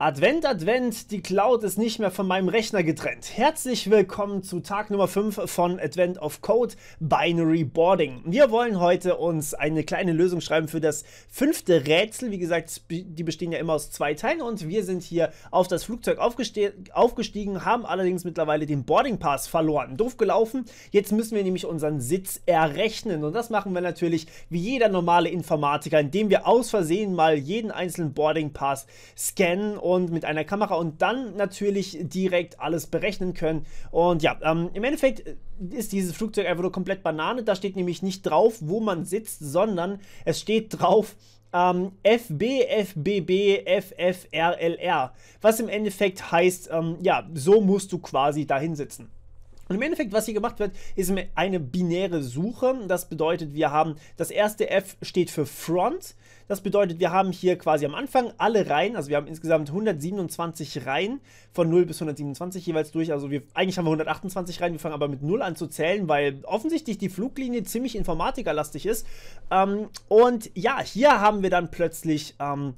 Advent, Advent, die Cloud ist nicht mehr von meinem Rechner getrennt. Herzlich willkommen zu Tag Nummer 5 von Advent of Code Binary Boarding. Wir wollen heute uns eine kleine Lösung schreiben für das fünfte Rätsel. Wie gesagt, die bestehen ja immer aus zwei Teilen und wir sind hier auf das Flugzeug aufgestiegen, haben allerdings mittlerweile den Boarding Pass verloren. Doof gelaufen. Jetzt müssen wir nämlich unseren Sitz errechnen und das machen wir natürlich wie jeder normale Informatiker, indem wir aus Versehen mal jeden einzelnen Boarding Pass scannen und mit einer Kamera und dann natürlich direkt alles berechnen können. Und ja, ähm, im Endeffekt äh, ist dieses Flugzeug einfach nur komplett Banane. Da steht nämlich nicht drauf, wo man sitzt, sondern es steht drauf, ähm, FB, FBB, FFRLR, was im Endeffekt heißt, ähm, ja, so musst du quasi dahin sitzen. Und im Endeffekt, was hier gemacht wird, ist eine binäre Suche. Das bedeutet, wir haben das erste F steht für Front. Das bedeutet, wir haben hier quasi am Anfang alle Reihen, also wir haben insgesamt 127 Reihen von 0 bis 127 jeweils durch. Also wir, eigentlich haben wir 128 Reihen, wir fangen aber mit 0 an zu zählen, weil offensichtlich die Fluglinie ziemlich informatikerlastig ist. Ähm, und ja, hier haben wir dann plötzlich... Ähm,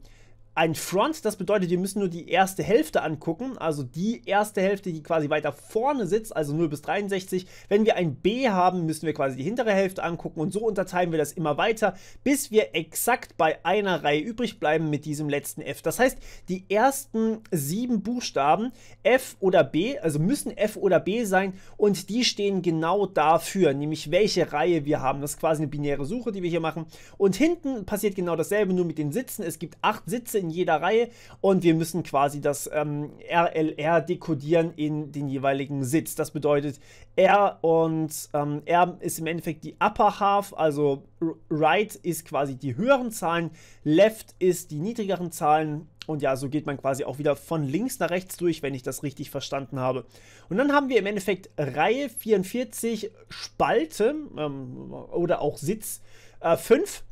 ein Front, das bedeutet, wir müssen nur die erste Hälfte angucken, also die erste Hälfte, die quasi weiter vorne sitzt, also 0 bis 63. Wenn wir ein B haben, müssen wir quasi die hintere Hälfte angucken und so unterteilen wir das immer weiter, bis wir exakt bei einer Reihe übrig bleiben mit diesem letzten F. Das heißt, die ersten sieben Buchstaben F oder B, also müssen F oder B sein und die stehen genau dafür, nämlich welche Reihe wir haben. Das ist quasi eine binäre Suche, die wir hier machen. Und hinten passiert genau dasselbe, nur mit den Sitzen. Es gibt acht Sitze in in jeder Reihe und wir müssen quasi das ähm, RLR dekodieren in den jeweiligen Sitz. Das bedeutet, R und ähm, R ist im Endeffekt die Upper Half, also Right ist quasi die höheren Zahlen, Left ist die niedrigeren Zahlen und ja, so geht man quasi auch wieder von links nach rechts durch, wenn ich das richtig verstanden habe. Und dann haben wir im Endeffekt Reihe 44, Spalte ähm, oder auch Sitz äh, 5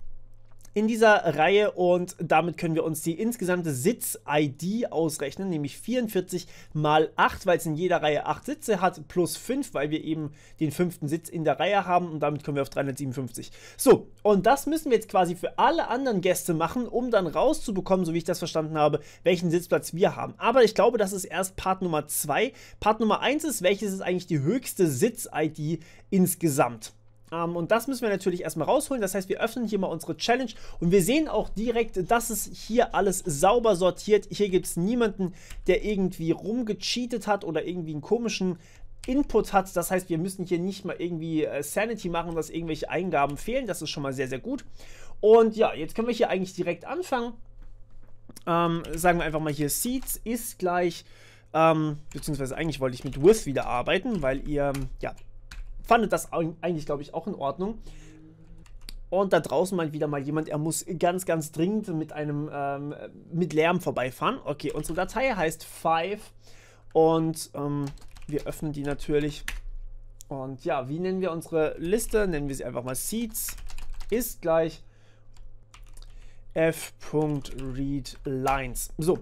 in dieser Reihe und damit können wir uns die insgesamte Sitz-ID ausrechnen, nämlich 44 mal 8, weil es in jeder Reihe 8 Sitze hat, plus 5, weil wir eben den fünften Sitz in der Reihe haben und damit kommen wir auf 357. So, und das müssen wir jetzt quasi für alle anderen Gäste machen, um dann rauszubekommen, so wie ich das verstanden habe, welchen Sitzplatz wir haben. Aber ich glaube, das ist erst Part Nummer 2. Part Nummer 1 ist, welches ist eigentlich die höchste Sitz-ID insgesamt. Ähm, und das müssen wir natürlich erstmal rausholen. Das heißt, wir öffnen hier mal unsere Challenge und wir sehen auch direkt, dass es hier alles sauber sortiert. Hier gibt es niemanden, der irgendwie rumgecheatet hat oder irgendwie einen komischen Input hat. Das heißt, wir müssen hier nicht mal irgendwie äh, Sanity machen, dass irgendwelche Eingaben fehlen. Das ist schon mal sehr, sehr gut. Und ja, jetzt können wir hier eigentlich direkt anfangen. Ähm, sagen wir einfach mal hier, Seeds ist gleich, ähm, beziehungsweise eigentlich wollte ich mit With wieder arbeiten, weil ihr, ja, fandet das eigentlich, glaube ich, auch in Ordnung. Und da draußen meint wieder mal jemand, er muss ganz, ganz dringend mit einem, ähm, mit Lärm vorbeifahren. Okay, unsere Datei heißt 5 und ähm, wir öffnen die natürlich. Und ja, wie nennen wir unsere Liste? Nennen wir sie einfach mal Seeds ist gleich f.readlines. So,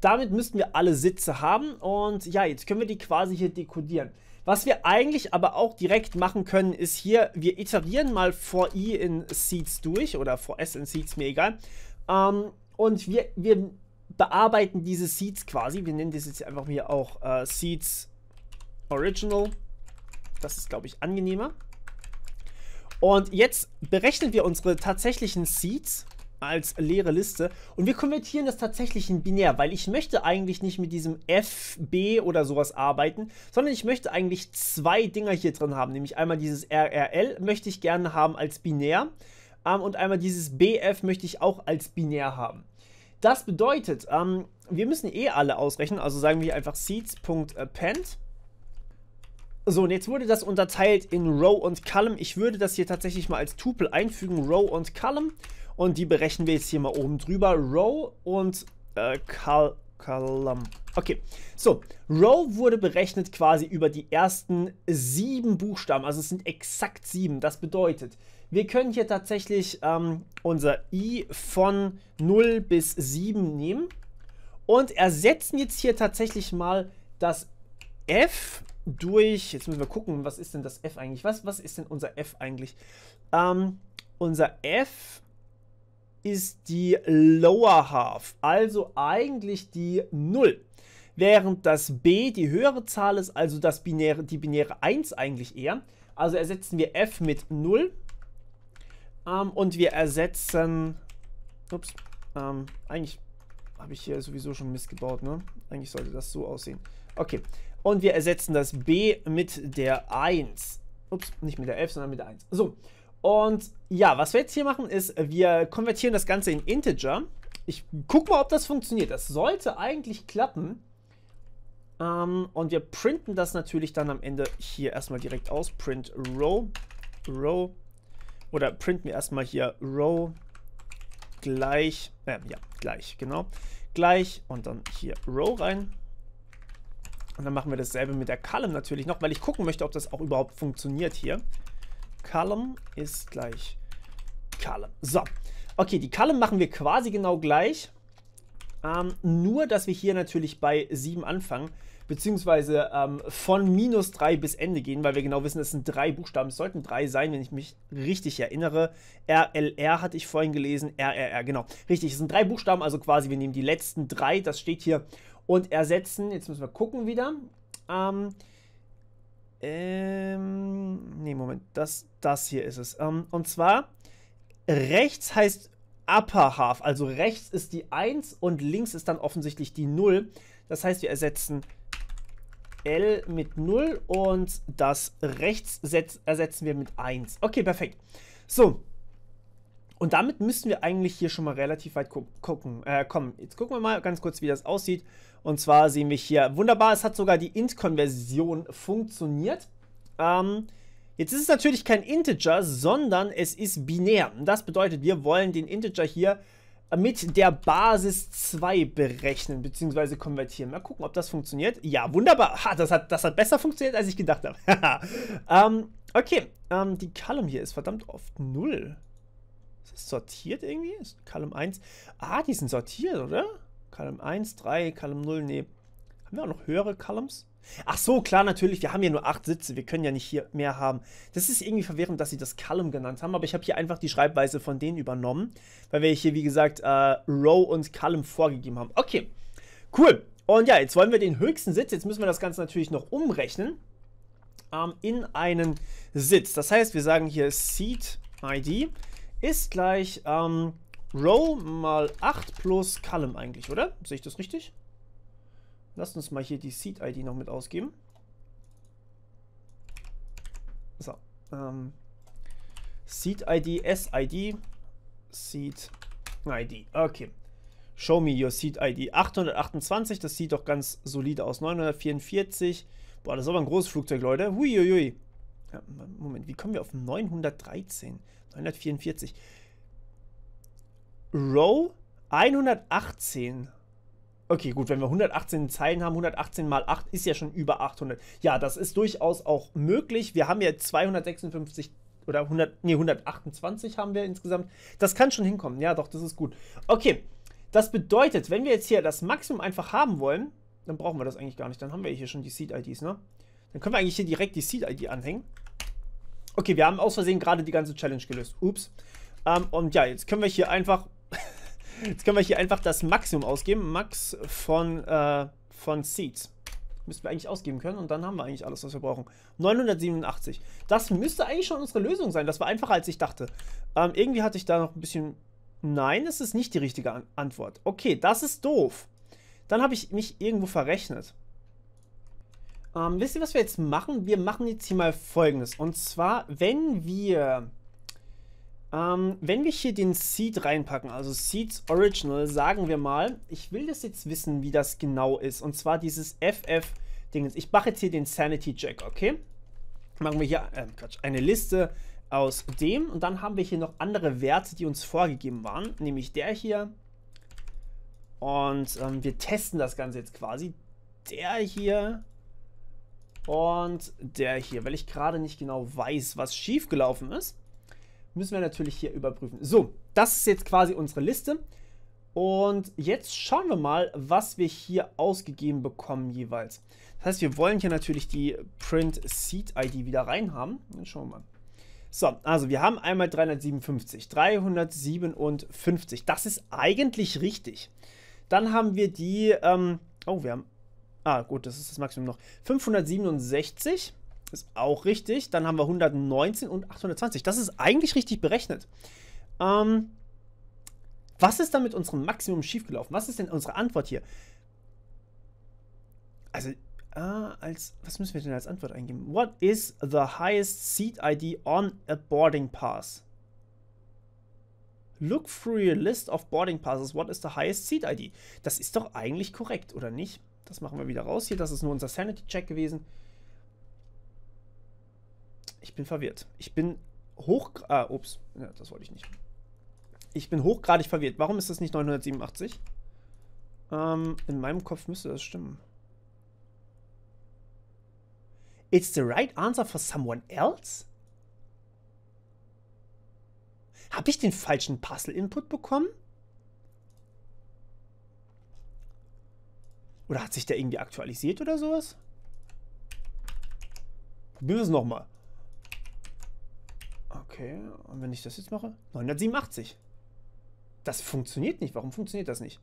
damit müssten wir alle Sitze haben und ja, jetzt können wir die quasi hier dekodieren. Was wir eigentlich aber auch direkt machen können, ist hier, wir iterieren mal vor i in Seeds durch oder vor s in Seeds, mir egal. Ähm, und wir, wir bearbeiten diese Seeds quasi. Wir nennen das jetzt einfach hier auch äh, Seeds Original. Das ist, glaube ich, angenehmer. Und jetzt berechnen wir unsere tatsächlichen Seeds als leere Liste. Und wir konvertieren das tatsächlich in binär, weil ich möchte eigentlich nicht mit diesem F, B oder sowas arbeiten, sondern ich möchte eigentlich zwei Dinger hier drin haben. Nämlich einmal dieses RRL möchte ich gerne haben als binär ähm, und einmal dieses BF möchte ich auch als binär haben. Das bedeutet, ähm, wir müssen eh alle ausrechnen, also sagen wir einfach seeds.append. So, und jetzt wurde das unterteilt in Row und Column. Ich würde das hier tatsächlich mal als Tupel einfügen, Row und Column. Und die berechnen wir jetzt hier mal oben drüber. Row und äh, Col Column. Okay, so, Row wurde berechnet quasi über die ersten sieben Buchstaben, also es sind exakt sieben. Das bedeutet, wir können hier tatsächlich ähm, unser i von 0 bis 7 nehmen und ersetzen jetzt hier tatsächlich mal das f durch, jetzt müssen wir gucken, was ist denn das f eigentlich? Was, was ist denn unser f eigentlich? Ähm, unser f ist die Lower Half, also eigentlich die 0. Während das B die höhere Zahl ist, also das binäre, die binäre 1 eigentlich eher. Also ersetzen wir F mit 0 ähm, und wir ersetzen, ups, ähm, eigentlich habe ich hier sowieso schon missgebaut, ne? Eigentlich sollte das so aussehen. Okay, und wir ersetzen das B mit der 1. Ups, nicht mit der 11, sondern mit der 1. So, und ja, was wir jetzt hier machen, ist, wir konvertieren das Ganze in Integer. Ich guck mal, ob das funktioniert. Das sollte eigentlich klappen. Ähm, und wir printen das natürlich dann am Ende hier erstmal direkt aus. Print row, row. Oder printen wir erstmal hier row gleich, äh, ja, gleich, genau. Gleich und dann hier row rein. Und dann machen wir dasselbe mit der Column natürlich noch, weil ich gucken möchte, ob das auch überhaupt funktioniert hier column ist gleich column. So, okay, die column machen wir quasi genau gleich. Ähm, nur, dass wir hier natürlich bei 7 anfangen, beziehungsweise ähm, von minus 3 bis Ende gehen, weil wir genau wissen, es sind drei Buchstaben, es sollten drei sein, wenn ich mich richtig erinnere. RLR hatte ich vorhin gelesen, RRR, genau. Richtig, es sind drei Buchstaben, also quasi wir nehmen die letzten drei, das steht hier, und ersetzen, jetzt müssen wir gucken wieder, ähm, ähm, nee, Moment, das, das hier ist es. Ähm, und zwar, rechts heißt upper half, also rechts ist die 1 und links ist dann offensichtlich die 0. Das heißt, wir ersetzen L mit 0 und das rechts ersetzen wir mit 1. Okay, perfekt. So, und damit müssen wir eigentlich hier schon mal relativ weit gu gucken, äh, komm, Jetzt gucken wir mal ganz kurz, wie das aussieht. Und zwar sehen wir hier, wunderbar, es hat sogar die int-Konversion funktioniert. Ähm, jetzt ist es natürlich kein Integer, sondern es ist binär. das bedeutet, wir wollen den Integer hier mit der Basis 2 berechnen bzw. konvertieren. Mal gucken, ob das funktioniert. Ja, wunderbar. Ha, das, hat, das hat besser funktioniert, als ich gedacht habe. ähm, okay, ähm, die Column hier ist verdammt oft 0. Ist das sortiert irgendwie? Ist Column 1. Ah, die sind sortiert, oder? Column 1, 3, Column 0, nee. Haben wir auch noch höhere Columns? Ach so, klar, natürlich, wir haben ja nur acht Sitze, wir können ja nicht hier mehr haben. Das ist irgendwie verwirrend, dass sie das Column genannt haben, aber ich habe hier einfach die Schreibweise von denen übernommen, weil wir hier, wie gesagt, äh, Row und Column vorgegeben haben. Okay, cool. Und ja, jetzt wollen wir den höchsten Sitz, jetzt müssen wir das Ganze natürlich noch umrechnen ähm, in einen Sitz. Das heißt, wir sagen hier Seat ID ist gleich ähm, Row mal 8 plus Column eigentlich, oder? Sehe ich das richtig? Lasst uns mal hier die Seed-ID noch mit ausgeben. So. Ähm, Seed-ID, S-ID, Seed-ID. Okay. Show me your Seed-ID. 828, das sieht doch ganz solide aus. 944. Boah, das ist aber ein großes Flugzeug, Leute. Huiuiui. Ja, Moment, wie kommen wir auf 913? 944. Row 118. Okay, gut, wenn wir 118 Zeilen haben, 118 mal 8 ist ja schon über 800. Ja, das ist durchaus auch möglich. Wir haben ja 256 oder 100, nee, 128 haben wir insgesamt. Das kann schon hinkommen. Ja, doch, das ist gut. Okay, das bedeutet, wenn wir jetzt hier das Maximum einfach haben wollen, dann brauchen wir das eigentlich gar nicht. Dann haben wir hier schon die Seed-IDs, ne? Dann können wir eigentlich hier direkt die Seed-ID anhängen. Okay, wir haben aus Versehen gerade die ganze Challenge gelöst. Ups. Ähm, und ja, jetzt können wir hier einfach Jetzt können wir hier einfach das Maximum ausgeben. Max von, äh, von Seeds. Müssten wir eigentlich ausgeben können und dann haben wir eigentlich alles, was wir brauchen. 987. Das müsste eigentlich schon unsere Lösung sein. Das war einfacher, als ich dachte. Ähm, irgendwie hatte ich da noch ein bisschen... Nein, es ist nicht die richtige An Antwort. Okay, das ist doof. Dann habe ich mich irgendwo verrechnet. Ähm, wisst ihr, was wir jetzt machen? Wir machen jetzt hier mal folgendes. Und zwar, wenn wir ähm, wenn wir hier den Seed reinpacken, also Seeds Original, sagen wir mal, ich will das jetzt wissen, wie das genau ist. Und zwar dieses FF-Ding. Ich mache jetzt hier den sanity Jack, okay? Machen wir hier, äh, Quatsch, eine Liste aus dem. Und dann haben wir hier noch andere Werte, die uns vorgegeben waren. Nämlich der hier. Und ähm, wir testen das Ganze jetzt quasi. Der hier und der hier, weil ich gerade nicht genau weiß, was schiefgelaufen ist müssen wir natürlich hier überprüfen. So, das ist jetzt quasi unsere Liste. Und jetzt schauen wir mal, was wir hier ausgegeben bekommen jeweils. Das heißt, wir wollen hier natürlich die Print Seed ID wieder rein haben. schauen wir mal. So, also wir haben einmal 357, 357, das ist eigentlich richtig. Dann haben wir die, ähm, oh, wir haben, ah gut, das ist das Maximum noch, 567, ist auch richtig. Dann haben wir 119 und 820. Das ist eigentlich richtig berechnet. Ähm, was ist da mit unserem Maximum schiefgelaufen? Was ist denn unsere Antwort hier? Also, Ah, als, was müssen wir denn als Antwort eingeben? What is the highest seat ID on a boarding pass? Look through your list of boarding passes. What is the highest seat ID? Das ist doch eigentlich korrekt, oder nicht? Das machen wir wieder raus hier. Das ist nur unser Sanity-Check gewesen. Ich bin verwirrt. Ich bin hoch... Ah, ups. Ja, das wollte ich nicht. Ich bin hochgradig verwirrt. Warum ist das nicht 987? Ähm, in meinem Kopf müsste das stimmen. It's the right answer for someone else? Habe ich den falschen Puzzle-Input bekommen? Oder hat sich der irgendwie aktualisiert oder sowas? Probieren wir es nochmal. Okay, und wenn ich das jetzt mache? 987. Das funktioniert nicht. Warum funktioniert das nicht?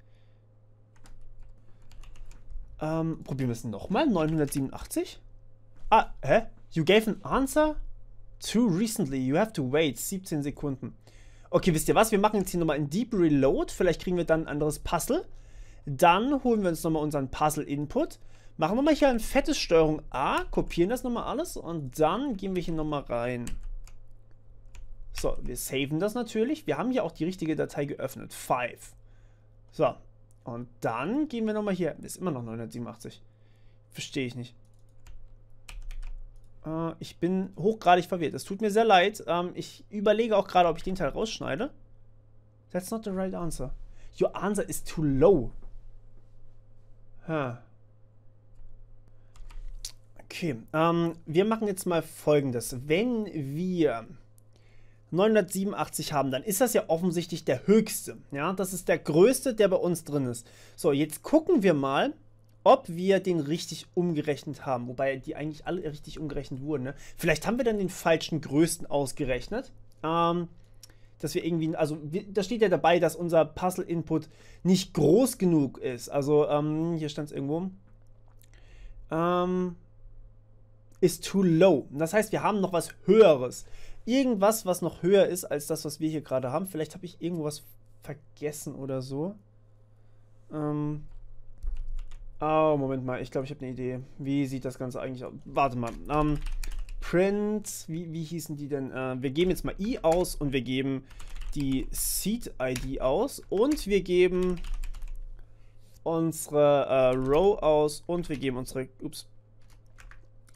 Ähm, probieren wir es nochmal. 987? Ah, hä? You gave an answer? Too recently. You have to wait. 17 Sekunden. Okay, wisst ihr was? Wir machen jetzt hier nochmal ein Deep Reload. Vielleicht kriegen wir dann ein anderes Puzzle. Dann holen wir uns nochmal unseren Puzzle-Input. Machen wir mal hier ein fettes Steuerung A, kopieren das nochmal alles und dann gehen wir hier nochmal rein. So, wir saven das natürlich. Wir haben ja auch die richtige Datei geöffnet. 5. So, und dann gehen wir nochmal hier. Ist immer noch 987. Verstehe ich nicht. Äh, ich bin hochgradig verwirrt. Es tut mir sehr leid. Ähm, ich überlege auch gerade, ob ich den Teil rausschneide. That's not the right answer. Your answer is too low. Huh. Okay, ähm, wir machen jetzt mal folgendes. Wenn wir 987 haben, dann ist das ja offensichtlich der höchste. Ja, das ist der größte, der bei uns drin ist. So, jetzt gucken wir mal, ob wir den richtig umgerechnet haben. Wobei die eigentlich alle richtig umgerechnet wurden. Ne? Vielleicht haben wir dann den falschen größten ausgerechnet. Ähm, dass wir irgendwie, also da steht ja dabei, dass unser Puzzle-Input nicht groß genug ist. Also ähm, hier stand es irgendwo. Ähm, ist too low. Das heißt, wir haben noch was Höheres irgendwas, was noch höher ist als das, was wir hier gerade haben. Vielleicht habe ich irgendwas vergessen oder so. Ähm. Oh, Moment mal. Ich glaube, ich habe eine Idee. Wie sieht das Ganze eigentlich aus? Warte mal. Ähm, print. Wie, wie hießen die denn? Äh, wir geben jetzt mal i aus und wir geben die Seed-ID aus. Und wir geben unsere äh, Row aus und wir geben unsere ups,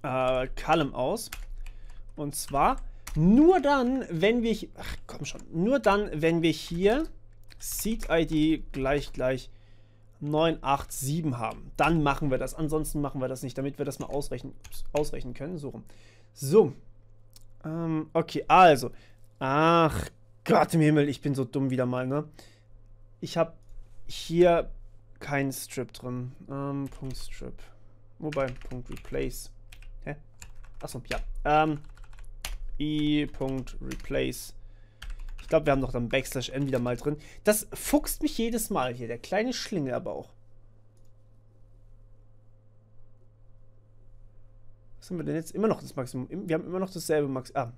äh, Column aus. Und zwar nur dann, wenn wir... Ach, komm schon. Nur dann, wenn wir hier Seed-ID gleich gleich 987 haben. Dann machen wir das. Ansonsten machen wir das nicht, damit wir das mal ausrechnen, ausrechnen können. So So. Ähm, okay, also. Ach Gott im Himmel, ich bin so dumm wieder mal, ne? Ich habe hier keinen Strip drin. Ähm, Punkt Strip. Wobei, Punkt Replace. Hä? Achso, ja. Ähm, i.replace. Ich glaube, wir haben noch dann Backslash N wieder mal drin. Das fuchst mich jedes Mal hier, der kleine aber auch. Was haben wir denn jetzt? Immer noch das Maximum. Wir haben immer noch dasselbe Max. Ah,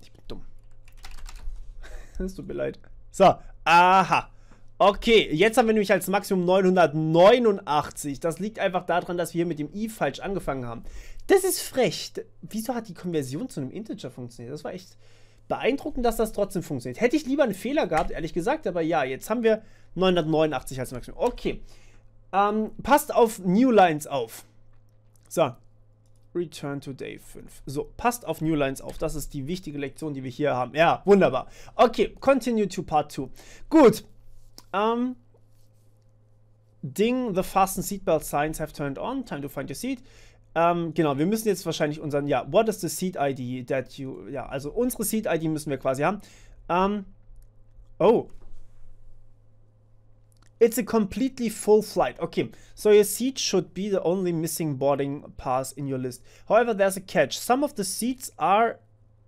ich bin dumm. Es tut mir leid. So, aha. Okay, jetzt haben wir nämlich als Maximum 989. Das liegt einfach daran, dass wir hier mit dem i falsch angefangen haben. Das ist frech. Wieso hat die Konversion zu einem Integer funktioniert? Das war echt beeindruckend, dass das trotzdem funktioniert. Hätte ich lieber einen Fehler gehabt, ehrlich gesagt, aber ja, jetzt haben wir 989 als Maximum. Okay, ähm, passt auf New Lines auf. So, Return to Day 5. So, passt auf New Lines auf. Das ist die wichtige Lektion, die wir hier haben. Ja, wunderbar. Okay, continue to Part 2. Gut, um, ähm, Ding, the fasten seatbelt signs have turned on. Time to find your seat. Um, ähm, genau, wir müssen jetzt wahrscheinlich unseren, ja, what is the seat ID that you, ja, also unsere seat ID müssen wir quasi haben. Um, ähm, oh. It's a completely full flight. Okay, so your seat should be the only missing boarding pass in your list. However, there's a catch. Some of the seats are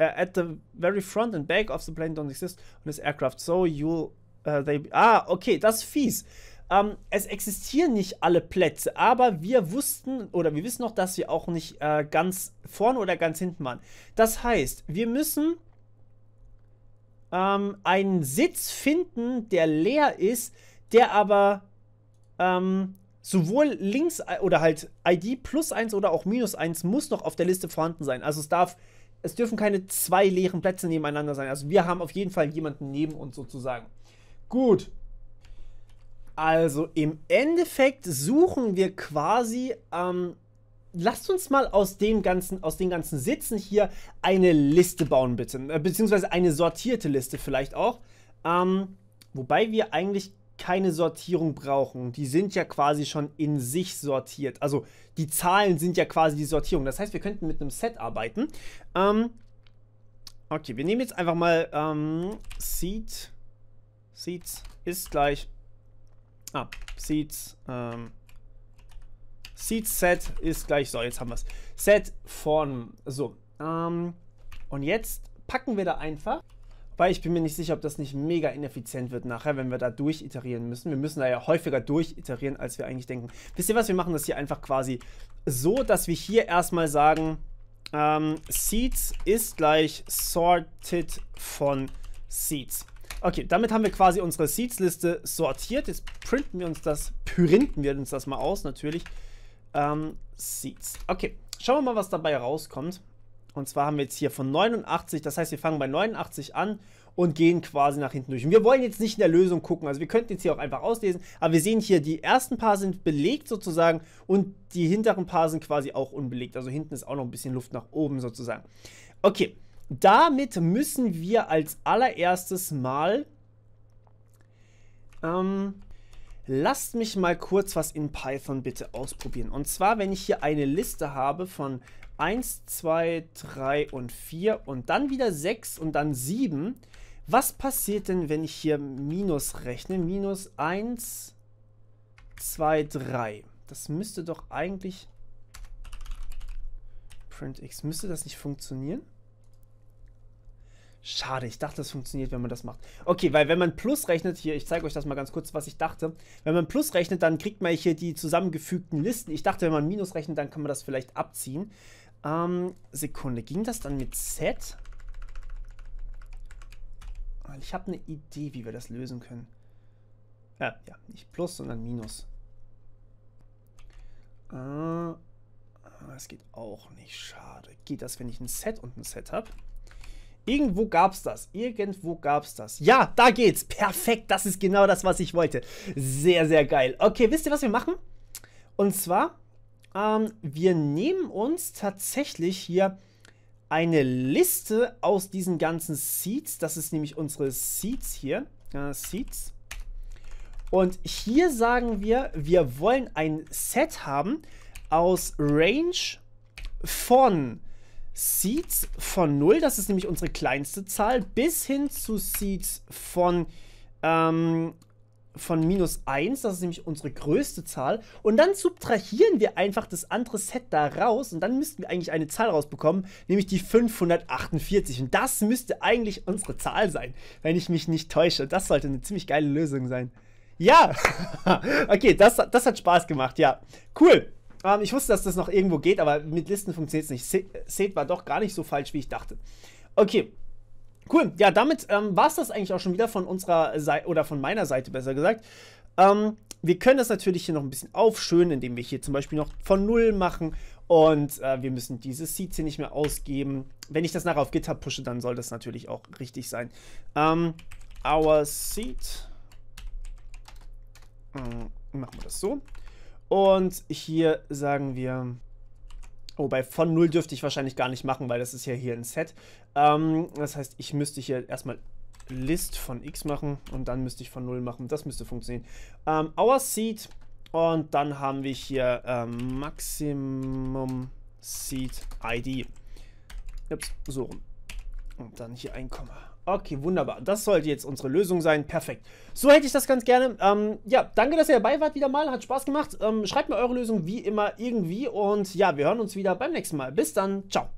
uh, at the very front and back of the plane don't exist on this aircraft, so you'll Uh, they, ah, okay, das ist fies. Ähm, es existieren nicht alle Plätze, aber wir wussten oder wir wissen noch, dass wir auch nicht äh, ganz vorne oder ganz hinten waren. Das heißt, wir müssen ähm, einen Sitz finden, der leer ist, der aber ähm, sowohl links äh, oder halt ID plus 1 oder auch minus 1 muss noch auf der Liste vorhanden sein. Also es darf. Es dürfen keine zwei leeren Plätze nebeneinander sein. Also wir haben auf jeden Fall jemanden neben uns sozusagen. Gut. Also im Endeffekt suchen wir quasi, ähm, lasst uns mal aus, dem ganzen, aus den ganzen Sitzen hier eine Liste bauen, bitte. Äh, beziehungsweise eine sortierte Liste vielleicht auch. Ähm, wobei wir eigentlich keine Sortierung brauchen. Die sind ja quasi schon in sich sortiert. Also die Zahlen sind ja quasi die Sortierung. Das heißt, wir könnten mit einem Set arbeiten. Ähm, okay, wir nehmen jetzt einfach mal ähm, Seed. Seeds ist gleich ah, Seeds ähm, Seeds Set ist gleich, so jetzt haben wir es, Set von, so, ähm, und jetzt packen wir da einfach, weil ich bin mir nicht sicher, ob das nicht mega ineffizient wird nachher, wenn wir da durchiterieren müssen. Wir müssen da ja häufiger durchiterieren, als wir eigentlich denken. Wisst ihr was, wir machen das hier einfach quasi so, dass wir hier erstmal sagen, ähm, Seeds ist gleich sorted von Seeds. Okay, damit haben wir quasi unsere Seeds-Liste sortiert. Jetzt printen wir uns das, printen wir uns das mal aus, natürlich. Ähm, Seeds. Okay, schauen wir mal, was dabei rauskommt. Und zwar haben wir jetzt hier von 89, das heißt, wir fangen bei 89 an und gehen quasi nach hinten durch. Und wir wollen jetzt nicht in der Lösung gucken, also wir könnten jetzt hier auch einfach auslesen, aber wir sehen hier, die ersten paar sind belegt sozusagen und die hinteren paar sind quasi auch unbelegt. Also hinten ist auch noch ein bisschen Luft nach oben sozusagen. Okay, damit müssen wir als allererstes mal... Ähm, lasst mich mal kurz was in Python bitte ausprobieren. Und zwar, wenn ich hier eine Liste habe von 1, 2, 3 und 4 und dann wieder 6 und dann 7. Was passiert denn, wenn ich hier Minus rechne? Minus 1, 2, 3. Das müsste doch eigentlich... Print X, müsste das nicht funktionieren? Schade, ich dachte, das funktioniert, wenn man das macht. Okay, weil wenn man Plus rechnet, hier, ich zeige euch das mal ganz kurz, was ich dachte. Wenn man Plus rechnet, dann kriegt man hier die zusammengefügten Listen. Ich dachte, wenn man Minus rechnet, dann kann man das vielleicht abziehen. Ähm, Sekunde, ging das dann mit Set? Ah, ich habe eine Idee, wie wir das lösen können. Ja, ja, nicht Plus, sondern Minus. Äh, das ah, geht auch nicht, schade. Geht das, wenn ich ein Set und ein Set habe? Irgendwo gab es das. Irgendwo gab es das. Ja, da geht's. Perfekt. Das ist genau das, was ich wollte. Sehr, sehr geil. Okay, wisst ihr, was wir machen? Und zwar, ähm, wir nehmen uns tatsächlich hier eine Liste aus diesen ganzen Seeds. Das ist nämlich unsere Seeds hier. Äh, Seeds. Und hier sagen wir, wir wollen ein Set haben aus Range von Seeds von 0, das ist nämlich unsere kleinste Zahl, bis hin zu Seeds von, ähm, von minus 1, das ist nämlich unsere größte Zahl. Und dann subtrahieren wir einfach das andere Set da raus und dann müssten wir eigentlich eine Zahl rausbekommen, nämlich die 548. Und das müsste eigentlich unsere Zahl sein, wenn ich mich nicht täusche. Das sollte eine ziemlich geile Lösung sein. Ja! okay, das, das hat Spaß gemacht, ja. Cool! Ähm, ich wusste, dass das noch irgendwo geht, aber mit Listen funktioniert es nicht. Set war doch gar nicht so falsch, wie ich dachte. Okay. Cool. Ja, damit ähm, war es das eigentlich auch schon wieder von unserer Seite oder von meiner Seite besser gesagt. Ähm, wir können das natürlich hier noch ein bisschen aufschönen, indem wir hier zum Beispiel noch von Null machen und äh, wir müssen diese Seeds hier nicht mehr ausgeben. Wenn ich das nachher auf GitHub pushe, dann soll das natürlich auch richtig sein. Ähm, our Seed. Ähm, machen wir das so. Und hier sagen wir, wobei von 0 dürfte ich wahrscheinlich gar nicht machen, weil das ist ja hier ein Set. Ähm, das heißt, ich müsste hier erstmal List von x machen und dann müsste ich von 0 machen. Das müsste funktionieren. Ähm, our Seed und dann haben wir hier ähm, Maximum Seed ID. Ups, so rum. Und dann hier ein Komma Okay, wunderbar. Das sollte jetzt unsere Lösung sein. Perfekt. So hätte ich das ganz gerne. Ähm, ja, danke, dass ihr dabei wart wieder mal. Hat Spaß gemacht. Ähm, schreibt mir eure Lösung wie immer irgendwie. Und ja, wir hören uns wieder beim nächsten Mal. Bis dann. Ciao.